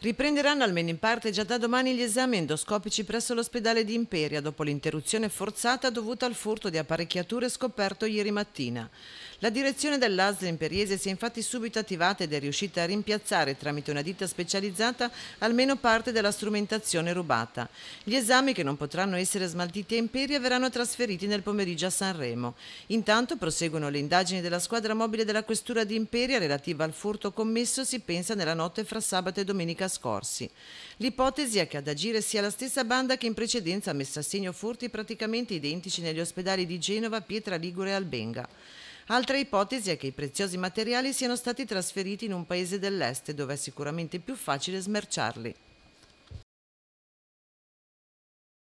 Riprenderanno almeno in parte già da domani gli esami endoscopici presso l'ospedale di Imperia dopo l'interruzione forzata dovuta al furto di apparecchiature scoperto ieri mattina. La direzione dell'ASL imperiese si è infatti subito attivata ed è riuscita a rimpiazzare tramite una ditta specializzata almeno parte della strumentazione rubata. Gli esami che non potranno essere smaltiti a Imperia verranno trasferiti nel pomeriggio a Sanremo. Intanto proseguono le indagini della squadra mobile della questura di Imperia relativa al furto commesso si pensa nella notte fra sabato e domenica scorsi. L'ipotesi è che ad agire sia la stessa banda che in precedenza ha messo a segno furti praticamente identici negli ospedali di Genova, Pietra Ligure e Albenga. Altra ipotesi è che i preziosi materiali siano stati trasferiti in un paese dell'est dove è sicuramente più facile smerciarli.